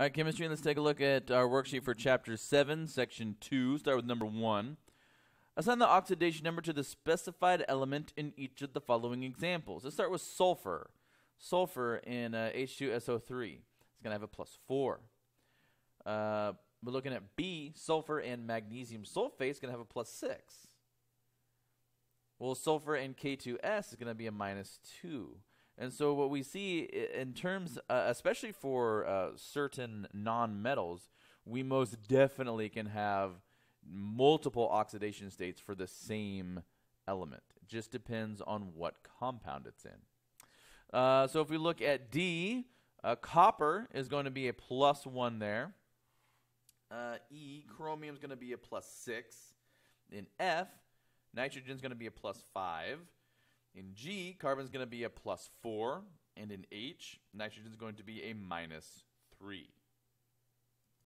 All right, chemistry, let's take a look at our worksheet for chapter 7, section 2. Start with number 1. Assign the oxidation number to the specified element in each of the following examples. Let's start with sulfur. Sulfur in uh, H2SO3. It's going to have a plus 4. Uh, we're looking at B, sulfur and magnesium sulfate is going to have a plus 6. Well, sulfur and K2S is going to be a minus 2. And so what we see in terms, uh, especially for uh, certain non-metals, we most definitely can have multiple oxidation states for the same element. It just depends on what compound it's in. Uh, so if we look at D, uh, copper is going to be a plus one there. Uh, e, chromium is going to be a plus six. In F, nitrogen is going to be a plus five. In G, carbon is going to be a plus 4, and in H, nitrogen is going to be a minus 3.